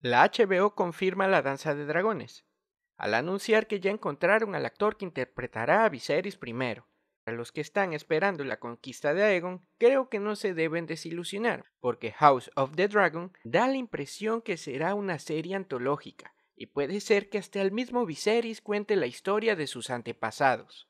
La HBO confirma La Danza de Dragones, al anunciar que ya encontraron al actor que interpretará a Viserys primero. Para los que están esperando la conquista de Aegon, creo que no se deben desilusionar, porque House of the Dragon da la impresión que será una serie antológica, y puede ser que hasta el mismo Viserys cuente la historia de sus antepasados.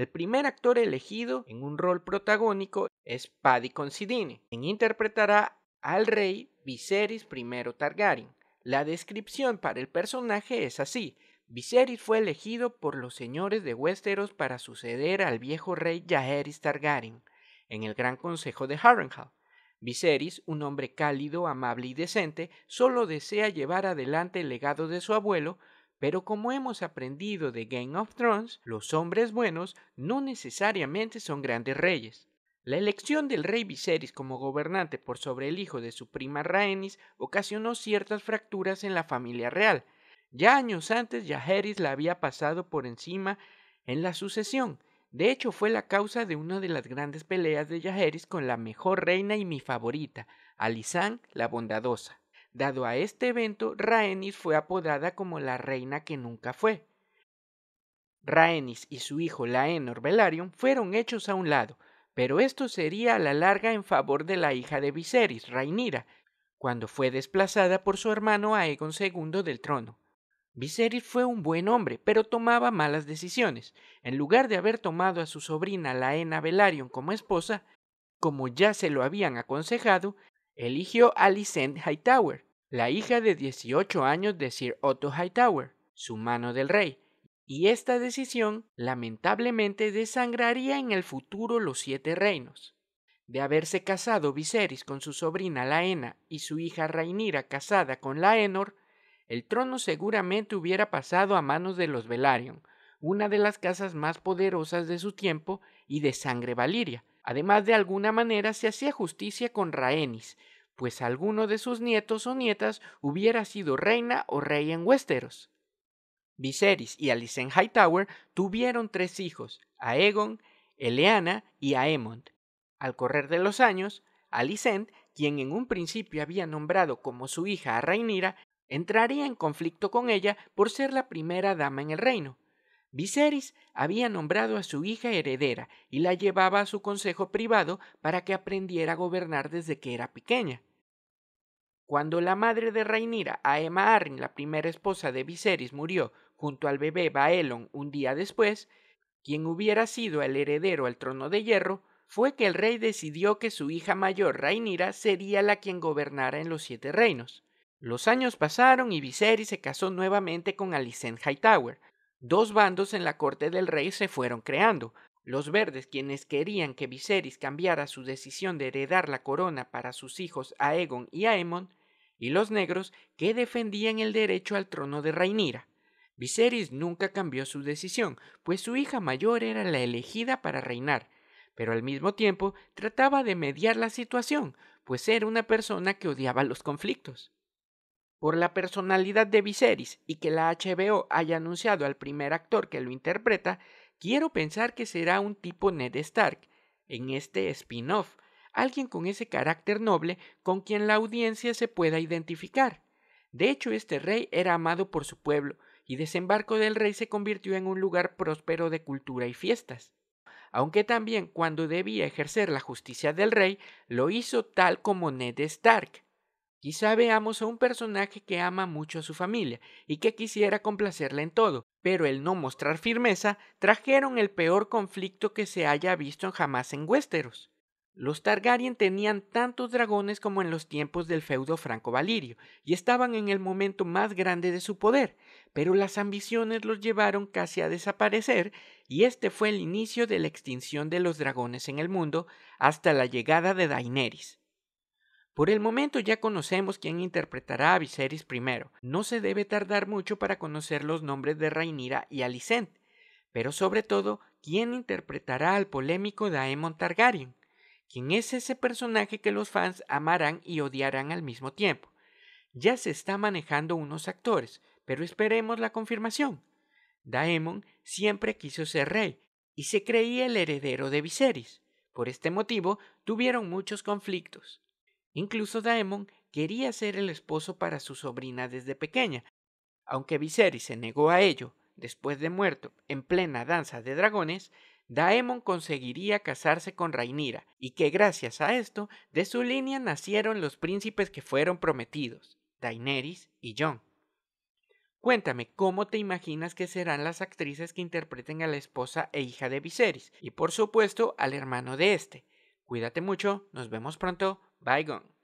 El primer actor elegido en un rol protagónico es Paddy Considine, quien interpretará al rey Viserys I Targaryen. La descripción para el personaje es así. Viserys fue elegido por los señores de Westeros para suceder al viejo rey Jaehaerys Targaryen en el Gran Consejo de Harrenhal. Viserys, un hombre cálido, amable y decente, solo desea llevar adelante el legado de su abuelo, pero como hemos aprendido de Game of Thrones, los hombres buenos no necesariamente son grandes reyes. La elección del rey Viserys como gobernante por sobre el hijo de su prima Rhaenys ocasionó ciertas fracturas en la familia real. Ya años antes Jaehaerys la había pasado por encima en la sucesión. De hecho, fue la causa de una de las grandes peleas de Jaehaerys con la mejor reina y mi favorita, Alisán la Bondadosa. Dado a este evento, Rhaenys fue apodada como la reina que nunca fue. Rhaenys y su hijo Laenor Velaryon fueron hechos a un lado, pero esto sería a la larga en favor de la hija de Viserys, Rhaenyra, cuando fue desplazada por su hermano Aegon II del trono. Viserys fue un buen hombre, pero tomaba malas decisiones. En lugar de haber tomado a su sobrina Laena Velaryon como esposa, como ya se lo habían aconsejado, eligió a Hightower, la hija de 18 años de Sir Otto Hightower, su mano del rey, y esta decisión lamentablemente desangraría en el futuro los siete reinos. De haberse casado Viserys con su sobrina Laena y su hija Rainira casada con Laenor, el trono seguramente hubiera pasado a manos de los Velaryon, una de las casas más poderosas de su tiempo y de sangre valyria. Además, de alguna manera se hacía justicia con Rhaenys, pues alguno de sus nietos o nietas hubiera sido reina o rey en Westeros. Viserys y Alicent Hightower tuvieron tres hijos, Aegon, Eleana y Aemond. Al correr de los años, Alicent, quien en un principio había nombrado como su hija a reinira, entraría en conflicto con ella por ser la primera dama en el reino. Viserys había nombrado a su hija heredera y la llevaba a su consejo privado para que aprendiera a gobernar desde que era pequeña. Cuando la madre de Rainira, Aemma Arryn, la primera esposa de Viserys, murió junto al bebé Baelon un día después, quien hubiera sido el heredero al trono de hierro, fue que el rey decidió que su hija mayor, Rainira, sería la quien gobernara en los siete reinos. Los años pasaron y Viserys se casó nuevamente con Alicent Hightower. Dos bandos en la corte del rey se fueron creando, los verdes, quienes querían que Viserys cambiara su decisión de heredar la corona para sus hijos Aegon y Aemon, y los negros que defendían el derecho al trono de Rainira. Viserys nunca cambió su decisión, pues su hija mayor era la elegida para reinar, pero al mismo tiempo trataba de mediar la situación, pues era una persona que odiaba los conflictos. Por la personalidad de Viserys y que la HBO haya anunciado al primer actor que lo interpreta, quiero pensar que será un tipo Ned Stark en este spin-off, alguien con ese carácter noble con quien la audiencia se pueda identificar. De hecho, este rey era amado por su pueblo, y desembarco del rey se convirtió en un lugar próspero de cultura y fiestas. Aunque también cuando debía ejercer la justicia del rey, lo hizo tal como Ned Stark. Quizá veamos a un personaje que ama mucho a su familia y que quisiera complacerla en todo, pero el no mostrar firmeza trajeron el peor conflicto que se haya visto jamás en Westeros. Los Targaryen tenían tantos dragones como en los tiempos del feudo franco-valirio, y estaban en el momento más grande de su poder, pero las ambiciones los llevaron casi a desaparecer, y este fue el inicio de la extinción de los dragones en el mundo hasta la llegada de Daenerys. Por el momento ya conocemos quién interpretará a Viserys primero, No se debe tardar mucho para conocer los nombres de Rhaenyra y Alicent, pero sobre todo quién interpretará al polémico Daemon Targaryen Quién es ese personaje que los fans amarán y odiarán al mismo tiempo. Ya se está manejando unos actores, pero esperemos la confirmación. Daemon siempre quiso ser rey y se creía el heredero de Viserys. Por este motivo tuvieron muchos conflictos. Incluso Daemon quería ser el esposo para su sobrina desde pequeña, aunque Viserys se negó a ello después de muerto en plena danza de dragones, Daemon conseguiría casarse con Rainira y que gracias a esto de su línea nacieron los príncipes que fueron prometidos, Daenerys y Jon. Cuéntame, ¿cómo te imaginas que serán las actrices que interpreten a la esposa e hija de Viserys? Y por supuesto, al hermano de este. Cuídate mucho, nos vemos pronto, bye gone.